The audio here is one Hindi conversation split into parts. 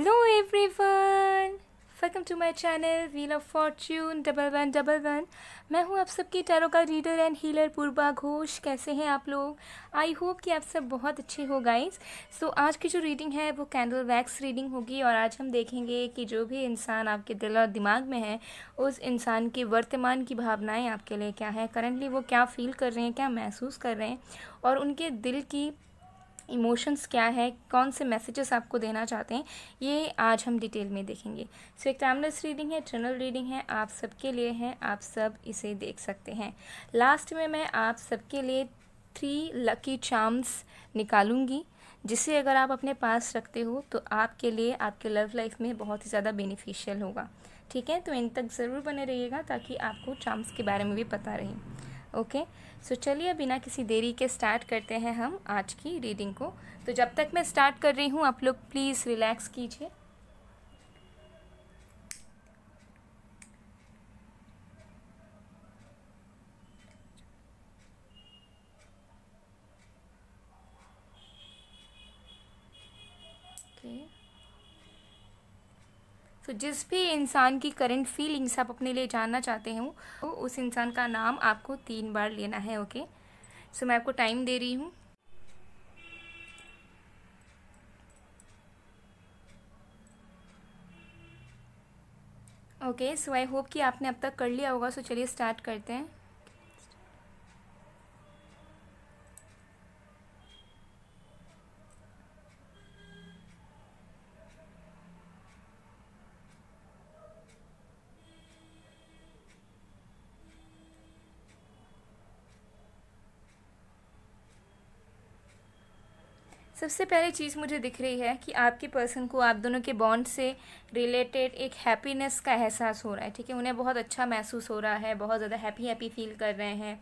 Hello everyone welcome to my channel wheel of fortune double one double one मैं हूँ आप सबकी टैरो का reader and healer Purva Ghosh कैसे हैं आप लोग आई होप कि आप सब बहुत अच्छे हो गाइस सो so, आज की जो रीडिंग है वो कैंडल वैक्स रीडिंग होगी और आज हम देखेंगे कि जो भी इंसान आपके दिल और दिमाग में है उस इंसान की वर्तमान की भावनाएँ आपके लिए क्या है करेंटली वो क्या फील कर रहे हैं क्या महसूस कर रहे हैं और उनके दिल की इमोशंस क्या है कौन से मैसेजेस आपको देना चाहते हैं ये आज हम डिटेल में देखेंगे सो so, एक टाइमलेस रीडिंग है जनरल रीडिंग है आप सबके लिए है आप सब इसे देख सकते हैं लास्ट में मैं आप सबके लिए थ्री लकी चार्म्स निकालूंगी जिसे अगर आप अपने पास रखते हो तो आपके लिए आपके लव लाइफ में बहुत ही ज़्यादा बेनिफिशियल होगा ठीक है तो इन तक ज़रूर बने रहिएगा ताकि आपको चार्म्स के बारे में भी पता रहे ओके सो चलिए बिना किसी देरी के स्टार्ट करते हैं हम आज की रीडिंग को तो जब तक मैं स्टार्ट कर रही हूँ आप लोग प्लीज़ रिलैक्स कीजिए तो जिस भी इंसान की करंट फीलिंग्स आप अपने लिए जानना चाहते हो तो उस इंसान का नाम आपको तीन बार लेना है ओके सो मैं आपको टाइम दे रही हूँ ओके सो आई होप कि आपने अब तक कर लिया होगा सो चलिए स्टार्ट करते हैं सबसे पहली चीज़ मुझे दिख रही है कि आपके पर्सन को आप दोनों के बॉन्ड से रिलेटेड एक हैप्पीनेस का एहसास हो रहा है ठीक है उन्हें बहुत अच्छा महसूस हो रहा है बहुत ज़्यादा हैप्पी हैप्पी फील कर रहे हैं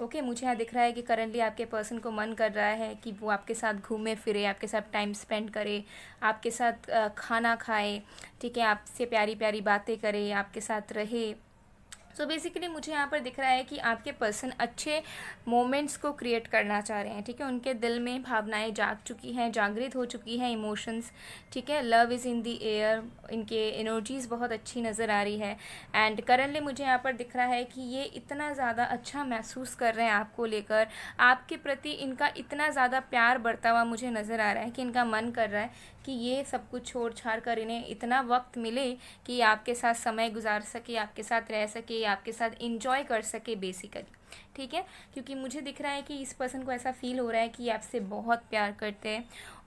ओके okay, मुझे यहाँ दिख रहा है कि करंटली आपके पर्सन को मन कर रहा है कि वो आपके साथ घूमे फिरे आपके साथ टाइम स्पेंड करे आपके साथ खाना खाए ठीक है आपसे प्यारी प्यारी बातें करे आपके साथ रहे सो so बेसिकली मुझे यहाँ पर दिख रहा है कि आपके पर्सन अच्छे मोमेंट्स को क्रिएट करना चाह रहे हैं ठीक है उनके दिल में भावनाएं जाग चुकी हैं जागृत हो चुकी हैं इमोशंस ठीक है love is in the air इनके एनर्जीज़ बहुत अच्छी नज़र आ रही है एंड करंटली मुझे यहाँ पर दिख रहा है कि ये इतना ज़्यादा अच्छा महसूस कर रहे हैं आपको लेकर आपके प्रति इनका इतना ज़्यादा प्यार बढ़ता हुआ मुझे नज़र आ रहा है कि इनका मन कर रहा है कि ये सब कुछ छोड़ छाड़ कर इन्हें इतना वक्त मिले कि आपके साथ समय गुजार सके आपके साथ रह सके आपके साथ इंजॉय कर सके बेसिकली ठीक है क्योंकि मुझे दिख रहा है कि इस पर्सन को ऐसा फील हो रहा है कि आपसे बहुत प्यार करते हैं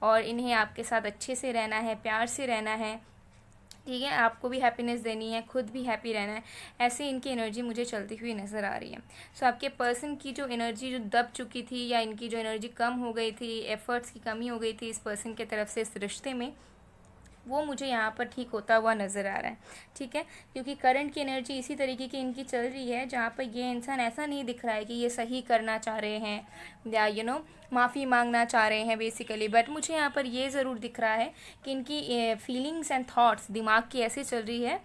और इन्हें आपके साथ अच्छे से रहना है प्यार से रहना है ठीक है आपको भी हैप्पीनेस देनी है खुद भी हैप्पी रहना है ऐसे इनकी एनर्जी मुझे चलती हुई नज़र आ रही है सो so, आपके पर्सन की जो एनर्जी जो दब चुकी थी या इनकी जो एनर्जी कम हो गई थी एफर्ट्स की कमी हो गई थी इस पर्सन के तरफ से इस रिश्ते में वो मुझे यहाँ पर ठीक होता हुआ नज़र आ रहा है ठीक है क्योंकि करंट की एनर्जी इसी तरीके की इनकी चल रही है जहाँ पर ये इंसान ऐसा नहीं दिख रहा है कि ये सही करना चाह रहे हैं या यू नो माफ़ी मांगना चाह रहे हैं बेसिकली बट मुझे यहाँ पर ये ज़रूर दिख रहा है कि इनकी फीलिंग्स एंड थाट्स दिमाग की ऐसी चल रही है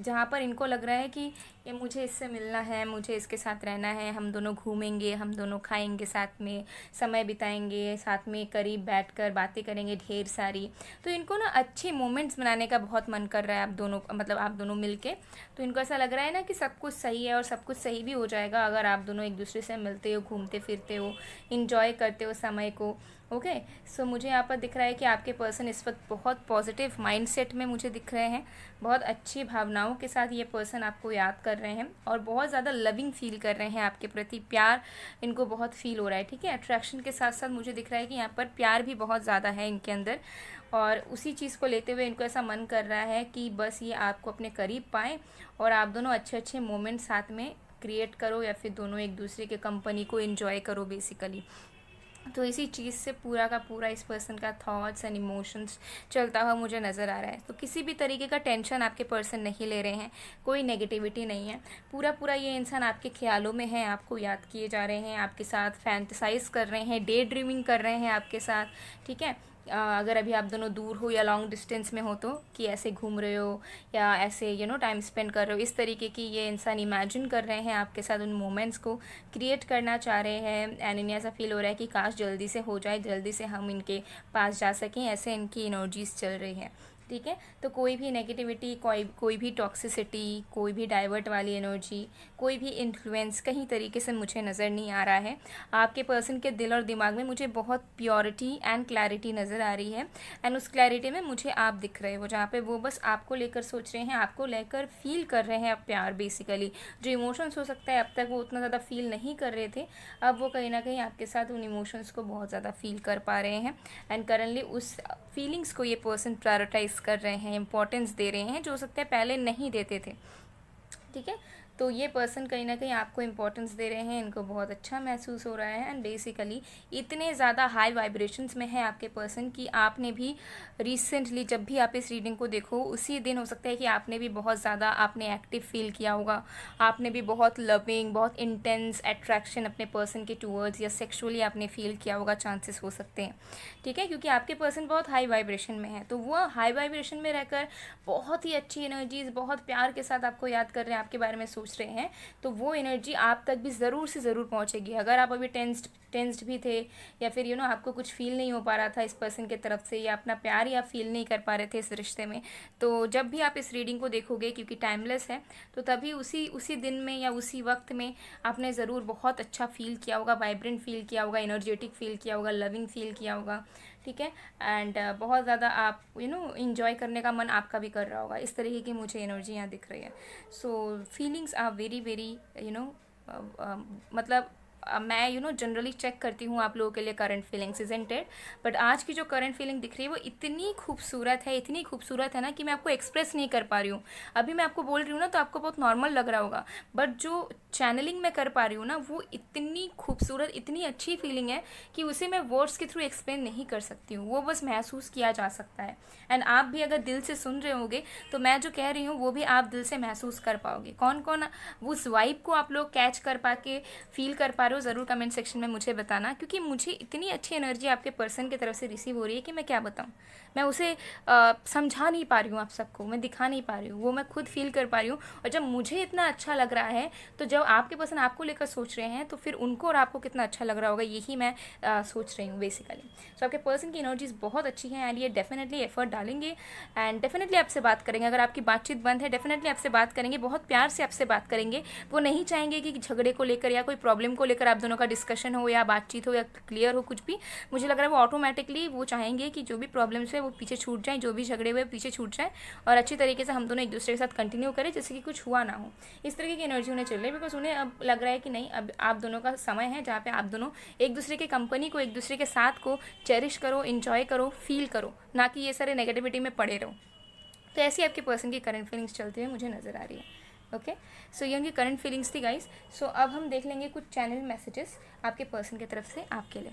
जहाँ पर इनको लग रहा है कि ये मुझे इससे मिलना है मुझे इसके साथ रहना है हम दोनों घूमेंगे हम दोनों खाएंगे साथ में समय बिताएंगे साथ में करीब बैठकर बातें करेंगे ढेर सारी तो इनको ना अच्छे मोमेंट्स बनाने का बहुत मन कर रहा है आप दोनों मतलब आप दोनों मिल तो इनको ऐसा लग रहा है ना कि सब कुछ सही है और सब कुछ सही भी हो जाएगा अगर आप दोनों एक दूसरे से मिलते हो घूमते फिरते हो इन्जॉय करते हो समय को ओके okay? सो so, मुझे यहाँ पर दिख रहा है कि आपके पर्सन इस वक्त बहुत पॉजिटिव माइंडसेट में मुझे दिख रहे हैं बहुत अच्छी भावनाओं के साथ ये पर्सन आपको याद कर रहे हैं और बहुत ज़्यादा लविंग फील कर रहे हैं आपके प्रति प्यार इनको बहुत फील हो रहा है ठीक है अट्रैक्शन के साथ साथ मुझे दिख रहा है कि यहाँ पर प्यार भी बहुत ज़्यादा है इनके अंदर और उसी चीज़ को लेते हुए इनको ऐसा मन कर रहा है कि बस ये आपको अपने करीब पाएँ और आप दोनों अच्छे अच्छे मोमेंट साथ में क्रिएट करो या फिर दोनों एक दूसरे के कंपनी को इन्जॉय करो बेसिकली तो इसी चीज़ से पूरा का पूरा इस पर्सन का थॉट्स एंड इमोशंस चलता हुआ मुझे नज़र आ रहा है तो किसी भी तरीके का टेंशन आपके पर्सन नहीं ले रहे हैं कोई नेगेटिविटी नहीं है पूरा पूरा ये इंसान आपके ख्यालों में है आपको याद किए जा रहे हैं आपके साथ फैंटिसाइज कर रहे हैं डे ड्रीमिंग कर रहे हैं आपके साथ ठीक है अगर अभी आप दोनों दूर हो या लॉन्ग डिस्टेंस में हो तो कि ऐसे घूम रहे हो या ऐसे यू नो टाइम स्पेंड कर रहे हो इस तरीके की ये इंसान इमेजिन कर रहे हैं आपके साथ उन मोमेंट्स को क्रिएट करना चाह रहे हैं एंड इन्हें ऐसा फील हो रहा है कि काश जल्दी से हो जाए जल्दी से हम इनके पास जा सकें ऐसे इनकी एनर्जीज चल रही हैं ठीक है तो कोई भी नेगेटिविटी कोई कोई भी टॉक्सिसिटी कोई भी डाइवर्ट वाली एनर्जी कोई भी इन्फ्लुएंस कहीं तरीके से मुझे नज़र नहीं आ रहा है आपके पर्सन के दिल और दिमाग में मुझे बहुत प्योरिटी एंड क्लैरिटी नज़र आ रही है एंड उस क्लैरिटी में मुझे आप दिख रहे हो जहाँ पे वो बस आपको लेकर सोच रहे हैं आपको लेकर फील कर रहे हैं प्यार बेसिकली जो इमोशंस हो सकता है अब तक वो उतना ज़्यादा फील नहीं कर रहे थे अब वो कहीं ना कहीं आपके साथ उन इमोशंस को बहुत ज़्यादा फील कर पा रहे हैं एंड करेंटली उस फीलिंग्स को ये पर्सन प्रायोरिटाइज कर रहे हैं इंपॉर्टेंस दे रहे हैं जो हो सकता है पहले नहीं देते थे ठीक है तो ये पर्सन कहीं ना कहीं आपको इंपॉर्टेंस दे रहे हैं इनको बहुत अच्छा महसूस हो रहा है एंड बेसिकली इतने ज़्यादा हाई वाइब्रेशंस में है आपके पर्सन कि आपने भी रिसेंटली जब भी आप इस रीडिंग को देखो उसी दिन हो सकता है कि आपने भी बहुत ज़्यादा आपने एक्टिव फील किया होगा आपने भी बहुत लविंग बहुत इंटेंस अट्रैक्शन अपने पर्सन के टूवर्ड्स या सेक्शुअली आपने फील किया होगा चांसेस हो सकते हैं ठीक है क्योंकि आपके पर्सन बहुत हाई वाइब्रेशन में है तो वह हाई वाइब्रेशन में रहकर बहुत ही अच्छी एनर्जीज बहुत प्यार के साथ आपको याद कर रहे हैं आपके बारे में सोच सोच रहे हैं तो वो एनर्जी आप तक भी ज़रूर से ज़रूर पहुँचेगी अगर आप अभी टेंस्ड टेंस्ड भी थे या फिर यू नो आपको कुछ फील नहीं हो पा रहा था इस पर्सन की तरफ से या अपना प्यार ही आप फील नहीं कर पा रहे थे इस रिश्ते में तो जब भी आप इस रीडिंग को देखोगे क्योंकि टाइमलेस है तो तभी उसी उसी दिन में या उसी वक्त में आपने ज़रूर बहुत अच्छा फील किया होगा वाइब्रेंट फील किया होगा एनर्जेटिक फील किया होगा लविंग फील किया होगा ठीक है एंड uh, बहुत ज़्यादा आप यू नो इन्जॉय करने का मन आपका भी कर रहा होगा इस तरीके की मुझे एनर्जी यहाँ दिख रही है so feelings are very very you know मतलब मैं यू नो जनरली चेक करती हूँ आप लोगों के लिए current feelings is and but आज की जो करंट फीलिंग दिख रही है वो इतनी खूबसूरत है इतनी खूबसूरत है ना कि मैं आपको एक्सप्रेस नहीं कर पा रही हूँ अभी मैं आपको बोल रही हूँ ना तो आपको बहुत नॉर्मल लग रहा होगा बट जो चैनलिंग मैं कर पा रही हूँ ना वो इतनी खूबसूरत इतनी अच्छी फीलिंग है कि उसे मैं वर्ड्स के थ्रू एक्सप्लेन नहीं कर सकती हूँ वो बस महसूस किया जा सकता है एंड आप भी अगर दिल से सुन रहे होंगे तो मैं जो कह रही हूँ वो भी आप दिल से महसूस कर पाओगे कौन कौन उस वाइब को आप लोग कैच कर पा के फील कर पा हो ज़रूर कमेंट सेक्शन में मुझे बताना क्योंकि मुझे इतनी अच्छी एनर्जी आपके पर्सन की तरफ से रिसीव हो रही है कि मैं क्या बताऊँ मैं उसे समझा नहीं पा रही हूँ आप सबको मैं दिखा नहीं पा रही हूँ वो मैं खुद फील कर पा रही हूँ और जब मुझे इतना अच्छा लग रहा है तो जब आपके पर्सन आपको लेकर सोच रहे हैं तो फिर उनको और आपको कितना अच्छा लग रहा होगा यही मैं आ, सोच रही हूँ बेसिकली सो आपके पर्सन की एनर्जीज़ बहुत अच्छी हैं एंड ये डेफिनेटली एफर्ट डालेंगे एंड डेफिनेटली आपसे बात करेंगे अगर आपकी बातचीत बंद है डेफिनेटली आपसे बात करेंगे बहुत प्यार से आपसे बात करेंगे वो नहीं चाहेंगे कि झगड़े को लेकर या कोई प्रॉब्लम को लेकर लेकर आप दोनों का डिस्कशन हो या बातचीत हो या क्लियर हो कुछ भी मुझे लग रहा है वो ऑटोमेटिकली वो चाहेंगे कि जो भी प्रॉब्लम्स है वो पीछे छूट जाएँ जो भी झगड़े हुए पीछे छूट जाएँ और अच्छी तरीके से हम दोनों एक दूसरे के साथ कंटिन्यू करें जैसे कि कुछ हुआ ना हो इस तरीके की एनर्जी उन्हें चल रही है बिकॉज उन्हें अब लग रहा है कि नहीं अब आप दोनों का समय है जहाँ पर आप दोनों एक दूसरे के कंपनी को एक दूसरे के साथ को चेरिश करो इन्जॉय करो फील करो ना कि ये सारे नेगेटिविटी में पड़े रहो तो ऐसी आपके पर्सन की करंट फीलिंग्स चलती हुई मुझे नज़र आ रही है ओके सो ये उनकी करंट फीलिंग्स थी गाइस सो अब हम देख लेंगे कुछ चैनल मैसेजेस आपके पर्सन की तरफ से आपके लिए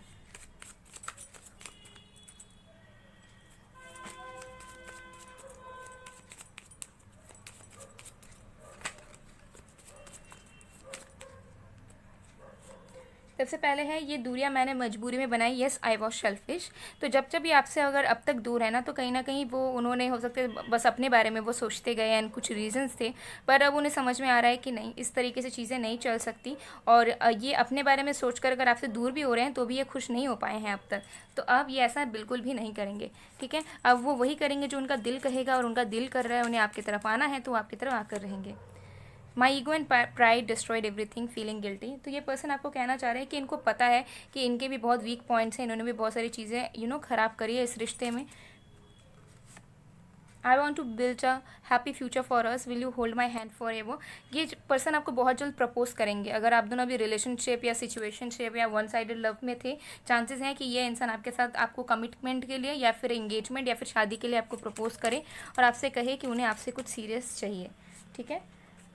सबसे पहले है ये दूरियाँ मैंने मजबूरी में बनाई येस आई वॉज शेल्फिश तो जब जब भी आपसे अगर अब तक दूर है ना तो कहीं ना कहीं वो उन्होंने हो सकते बस अपने बारे में वो सोचते गए एंड कुछ रीजंस थे पर अब उन्हें समझ में आ रहा है कि नहीं इस तरीके से चीज़ें नहीं चल सकती और ये अपने बारे में सोच कर अगर आपसे दूर भी हो रहे हैं तो भी ये खुश नहीं हो पाए हैं अब तक तो अब ये ऐसा बिल्कुल भी नहीं करेंगे ठीक है अब वो वही करेंगे जो उनका दिल कहेगा और उनका दिल कर रहा है उन्हें आपकी तरफ आना है तो आपकी तरफ आकर रहेंगे my ego and pride destroyed everything feeling guilty तो ये पर्सन आपको कहना चाह रहे हैं कि इनको पता है कि इनके भी बहुत वीक पॉइंट्स हैं इन्होंने भी बहुत सारी चीज़ें यू नो ख़राब करी है इस रिश्ते में I want to build a happy future for us. Will you hold my hand for a वो ये पर्सन आपको बहुत जल्द प्रपोज करेंगे अगर आप दोनों अभी रिलेशनशिप या सिचुएशनशिप या वन साइड लव में थे चांसेस हैं कि ये इंसान आपके साथ आपको कमिटमेंट के लिए या फिर इंगेजमेंट या फिर शादी के लिए आपको प्रपोज करे और आपसे कहे कि उन्हें आपसे कुछ सीरियस चाहिए ठीक है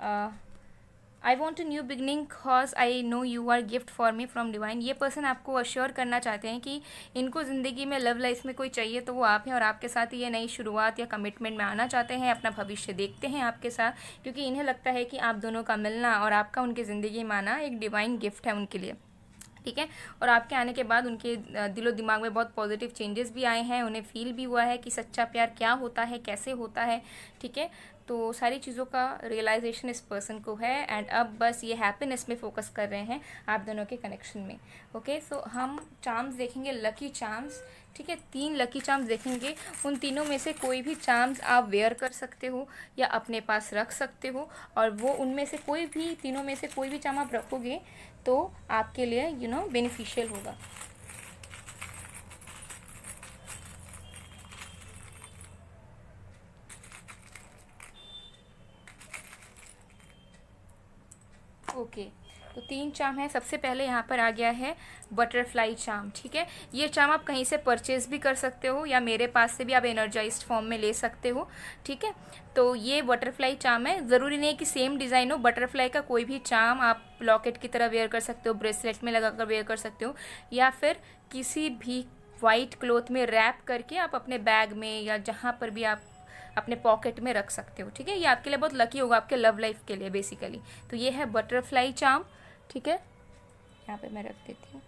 I want a new beginning हॉज I know you are gift for me from divine ये पर्सन आपको अश्योर करना चाहते हैं कि इनको ज़िंदगी में लव लाइफ में कोई चाहिए तो वो आप हैं और आपके साथ ये नई शुरुआत या कमिटमेंट में आना चाहते हैं अपना भविष्य देखते हैं आपके साथ क्योंकि इन्हें लगता है कि आप दोनों का मिलना और आपका उनकी ज़िंदगी में आना एक डिवाइन गिफ्ट है उनके लिए ठीक है और आपके आने के बाद उनके दिलो दिमाग में बहुत पॉजिटिव चेंजेस भी आए हैं उन्हें फील भी हुआ है कि सच्चा प्यार क्या होता है कैसे होता है ठीक है तो सारी चीज़ों का रियलाइजेशन इस पर्सन को है एंड अब बस ये हैप्पीनेस में फोकस कर रहे हैं आप दोनों के कनेक्शन में ओके okay? सो so, हम चार्म्स देखेंगे लकी चार्म्स ठीक है तीन लकी चार्म्स देखेंगे उन तीनों में से कोई भी चार्म्स आप वेयर कर सकते हो या अपने पास रख सकते हो और वो उनमें से कोई भी तीनों में से कोई भी चार्म आप रखोगे तो आपके लिए यू नो बेनिफिशियल होगा तो तीन चाम है सबसे पहले यहाँ पर आ गया है बटरफ्लाई चाम ठीक है ये चाम आप कहीं से परचेज भी कर सकते हो या मेरे पास से भी आप एनर्जाइज फॉर्म में ले सकते हो ठीक है तो ये बटरफ्लाई चाम है ज़रूरी नहीं कि सेम डिज़ाइन हो बटरफ्लाई का कोई भी चाम आप लॉकेट की तरह वेयर कर सकते हो ब्रेसलेट में लगा कर वेयर कर सकते हो या फिर किसी भी वाइट क्लोथ में रैप करके आप अपने बैग में या जहाँ पर भी आप अपने पॉकेट में रख सकते हो ठीक है ये आपके लिए बहुत लकी होगा आपके लव लाइफ के लिए बेसिकली तो ये है बटरफ्लाई चाम ठीक है यहाँ पे मैं रख देती हूँ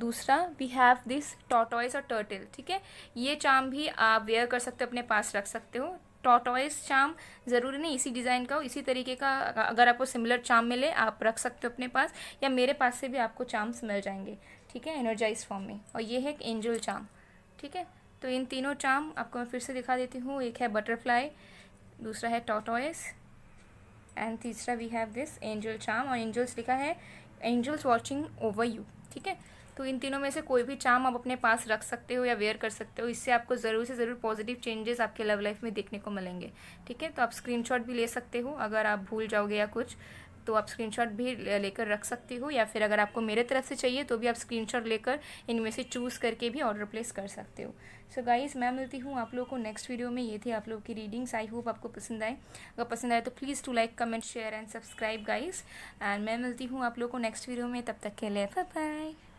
दूसरा वी हैव दिस टॉटॉइज और टर्टल ठीक है ये चाम भी आप वेयर कर सकते हो अपने पास रख सकते हो टॉटॉइज चाम ज़रूरी नहीं इसी डिज़ाइन का हो इसी तरीके का अगर आपको सिमिलर चाम मिले आप रख सकते हो अपने पास या मेरे पास से भी आपको चाम्स मिल जाएंगे ठीक है एनर्जाइज फॉर्म में और ये है एंजल चाम ठीक है तो इन तीनों चाम आपको मैं फिर से दिखा देती हूँ एक है बटरफ्लाई दूसरा है टॉटॉइस एंड तीसरा we have this angel charm और एंजल्स लिखा है एंजल्स वॉचिंग ओवर यू ठीक है तो इन तीनों में से कोई भी चाम आप अपने पास रख सकते हो या वेयर कर सकते हो इससे आपको ज़रूर से ज़रूर पॉजिटिव चेंजेस आपके लव लाइफ में देखने को मिलेंगे ठीक है तो आप स्क्रीनशॉट भी ले सकते हो अगर आप भूल जाओगे या कुछ तो आप स्क्रीनशॉट भी लेकर रख सकते हो या फिर अगर आपको मेरे तरफ से चाहिए तो भी आप स्क्रीनशॉट लेकर इनमें से चूज़ करके भी ऑर्डर प्लेस कर सकते हो सो so गाइज़ मैं मिलती हूँ आप लोगों को नेक्स्ट वीडियो में ये थी आप लोगों की रीडिंग्स आई होप आपको पसंद आए अगर पसंद आए तो please to like comment share and subscribe guys and मैं मिलती हूँ आप लोग को नेक्स्ट वीडियो में तब तक के लिए बाय